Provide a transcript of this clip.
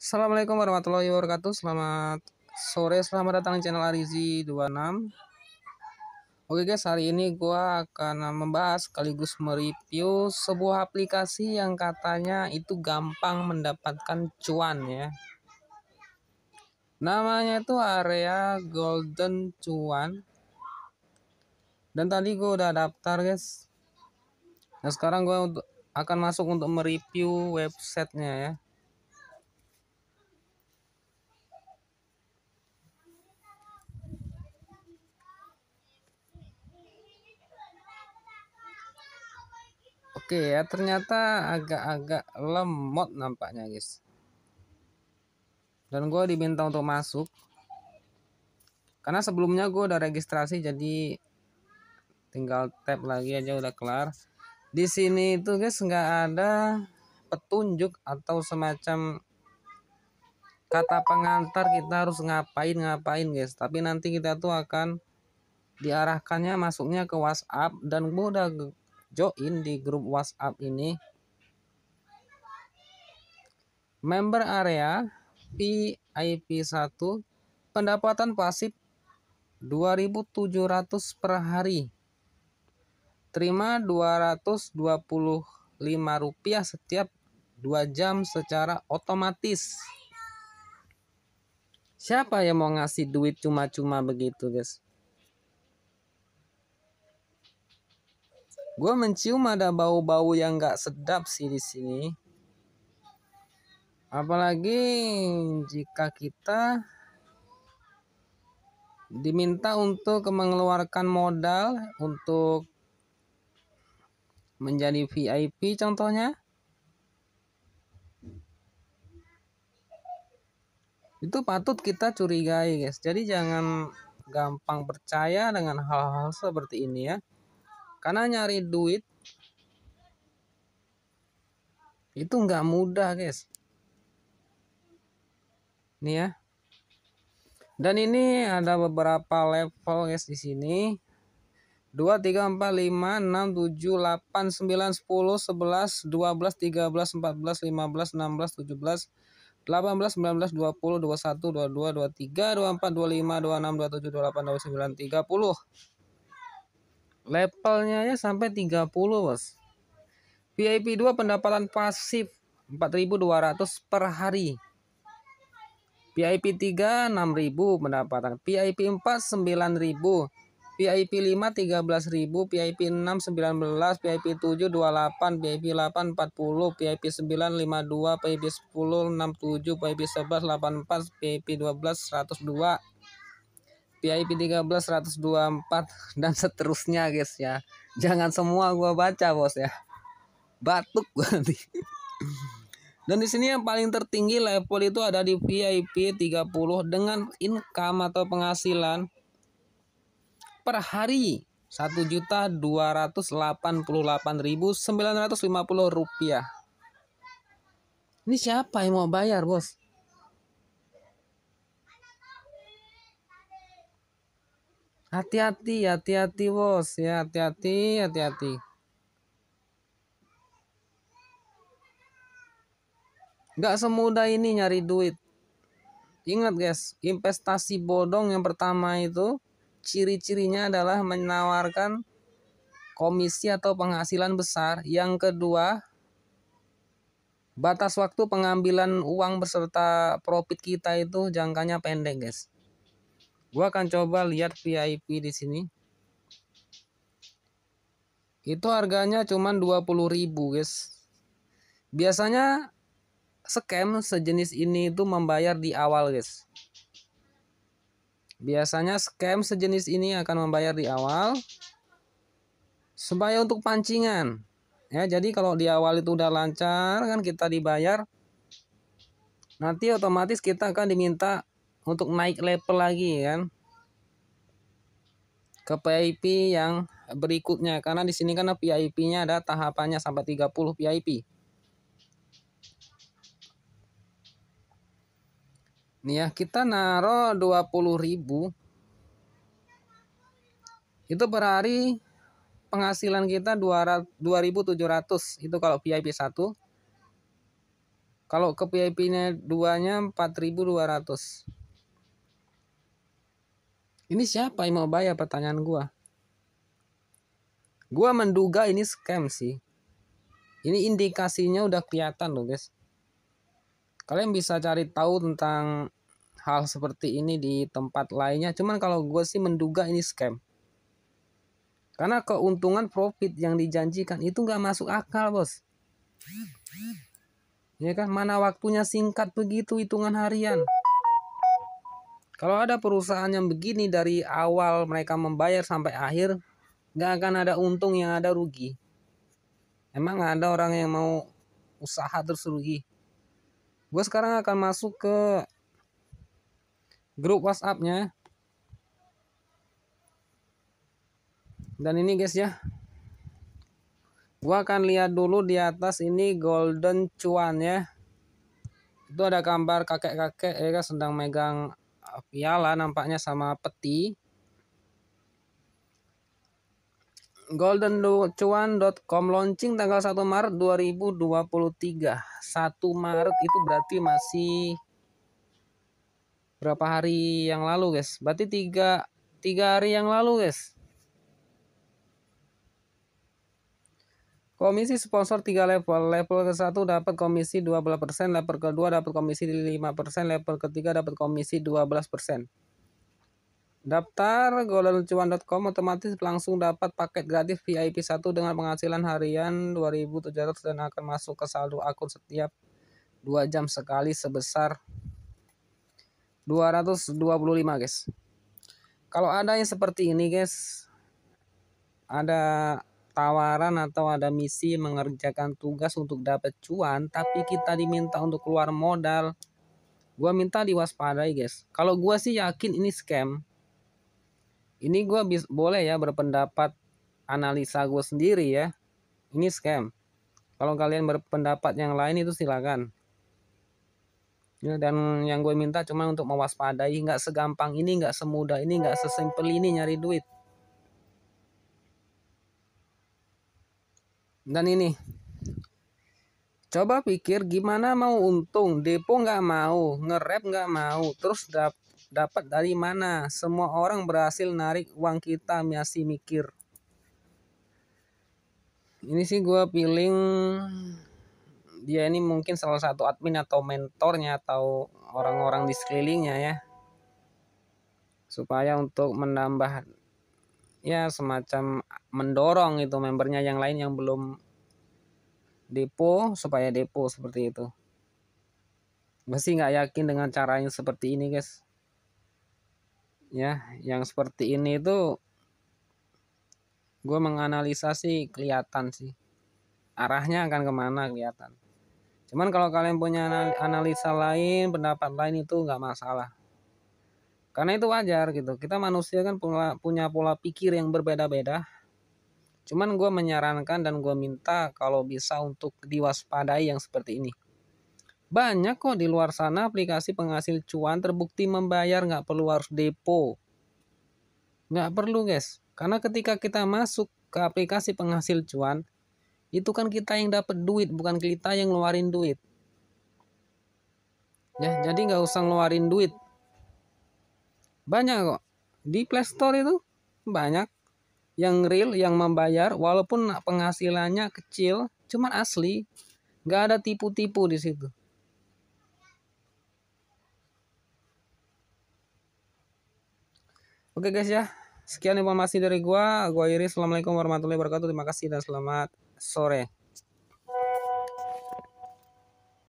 Assalamualaikum warahmatullahi wabarakatuh Selamat sore, selamat datang di channel Arizi26 Oke guys, hari ini gue akan membahas sekaligus mereview sebuah aplikasi yang katanya itu gampang mendapatkan cuan ya Namanya itu area golden cuan Dan tadi gue udah daftar guys Nah sekarang gue akan masuk untuk mereview websitenya ya Oke ya, ternyata agak-agak lemot nampaknya guys. Dan gue diminta untuk masuk. Karena sebelumnya gue udah registrasi jadi tinggal tap lagi aja udah kelar. Di sini itu guys nggak ada petunjuk atau semacam kata pengantar kita harus ngapain ngapain guys tapi nanti kita tuh akan diarahkannya masuknya ke WhatsApp dan gue udah join di grup WhatsApp ini member area VIP 1 pendapatan pasif 2700 per hari terima 225 rupiah setiap 2 jam secara otomatis siapa yang mau ngasih duit cuma-cuma begitu guys Gue mencium ada bau-bau yang gak sedap sih di sini. Apalagi jika kita diminta untuk mengeluarkan modal untuk menjadi VIP contohnya. Itu patut kita curigai, guys. Jadi jangan gampang percaya dengan hal-hal seperti ini ya. Karena nyari duit itu nggak mudah, guys. ini ya. Dan ini ada beberapa level guys di sini. 2 3 4 5 6 7 8 9 10 11 12 13 14 15 16 17 18, 19, 20, 21, 22, 23, 24, 25, 26, 27, 28, 29, 30 levelnya ya sampai 30 bos VIP 2 pendapatan pasif 4200 per hari VIP 3 6000 pendapatan VIP 4 9000 VIP 5 13000, VIP 6 19, VIP 7 28, VIP 8 40, VIP 9 52, VIP 10 67, VIP 11 84, VIP 12 102, PIP 13 124 dan seterusnya guys ya jangan semua gua baca bos ya batuk gua nanti dan di sini yang paling tertinggi level itu ada di VIP 30 dengan income atau penghasilan per hari 1.288.950 rupiah. Ini siapa yang mau bayar bos? Hati-hati, hati-hati bos ya, hati-hati, hati-hati. Gak semudah ini nyari duit. Ingat guys, investasi bodong yang pertama itu ciri-cirinya adalah menawarkan komisi atau penghasilan besar. Yang kedua, batas waktu pengambilan uang beserta profit kita itu jangkanya pendek guys. Gua akan coba lihat VIP di sini. Itu harganya cuman 20.000, guys. Biasanya scam sejenis ini itu membayar di awal, guys. Biasanya scam sejenis ini akan membayar di awal supaya untuk pancingan. Ya, jadi kalau di awal itu udah lancar kan kita dibayar nanti otomatis kita akan diminta untuk naik level lagi kan ke PIP yang berikutnya karena di sini kan PIP-nya ada tahapannya sampai 30 PIP. Nih ya, kita naruh 20.000. Itu per hari penghasilan kita 2.700 itu kalau VIP 1. Kalau ke VIP-nya 2-nya 4.200. Ini siapa yang mau bayar pertanyaan gua? Gua menduga ini scam sih. Ini indikasinya udah kelihatan loh guys. Kalian bisa cari tahu tentang hal seperti ini di tempat lainnya. Cuman kalau gue sih menduga ini scam. Karena keuntungan profit yang dijanjikan itu nggak masuk akal bos. Ya kan mana waktunya singkat begitu hitungan harian. Kalau ada perusahaan yang begini dari awal mereka membayar sampai akhir, nggak akan ada untung yang ada rugi. Emang nggak ada orang yang mau usaha terus rugi? Gue sekarang akan masuk ke grup WhatsAppnya. Dan ini guys ya, gue akan lihat dulu di atas ini golden cuan ya. Itu ada gambar kakek-kakek ya sedang megang piala nampaknya sama peti. Goldencuan.com launching tanggal 1 Maret 2023. 1 Maret itu berarti masih berapa hari yang lalu guys? Berarti 3 3 hari yang lalu guys. Komisi sponsor 3 level. Level ke-1 dapat komisi 12%, level ke-2 dapat komisi 5%, level ke-3 dapat komisi 12%. Daftar goloncuan.com otomatis langsung dapat paket gratis VIP 1 dengan penghasilan harian 2.700 dan akan masuk ke saldo akun setiap 2 jam sekali sebesar 225 guys. Kalau ada yang seperti ini guys, ada tawaran atau ada misi mengerjakan tugas untuk dapat cuan, tapi kita diminta untuk keluar modal. Gua minta diwaspadai, guys. Kalau gua sih yakin ini scam. Ini gua bisa boleh ya berpendapat analisa gue sendiri ya. Ini scam. Kalau kalian berpendapat yang lain itu silakan. Ya, dan yang gue minta cuma untuk mewaspadai nggak segampang ini, nggak semudah ini, nggak sesimpel ini nyari duit. dan ini coba pikir gimana mau untung depo nggak mau ngerep nggak mau terus dap dapat dari mana semua orang berhasil narik uang kita masih mikir ini sih gue feeling dia ini mungkin salah satu admin atau mentornya atau orang-orang di sekelilingnya ya supaya untuk menambah ya semacam mendorong itu membernya yang lain yang belum depo supaya depo seperti itu masih nggak yakin dengan caranya seperti ini guys ya yang seperti ini itu gue menganalisa sih kelihatan sih arahnya akan kemana kelihatan cuman kalau kalian punya analisa lain pendapat lain itu nggak masalah karena itu wajar gitu. Kita manusia kan punya pola pikir yang berbeda-beda. Cuman gue menyarankan dan gue minta kalau bisa untuk diwaspadai yang seperti ini. Banyak kok di luar sana aplikasi penghasil cuan terbukti membayar nggak perlu harus depo. Nggak perlu guys. Karena ketika kita masuk ke aplikasi penghasil cuan, itu kan kita yang dapat duit, bukan kita yang ngeluarin duit. Ya, jadi nggak usah ngeluarin duit banyak kok. Di Play Store itu banyak yang real, yang membayar walaupun penghasilannya kecil, cuman asli. Nggak ada tipu-tipu di situ. Oke guys ya, sekian informasi dari gua. Gua Iris, Assalamualaikum warahmatullahi wabarakatuh. Terima kasih dan selamat sore.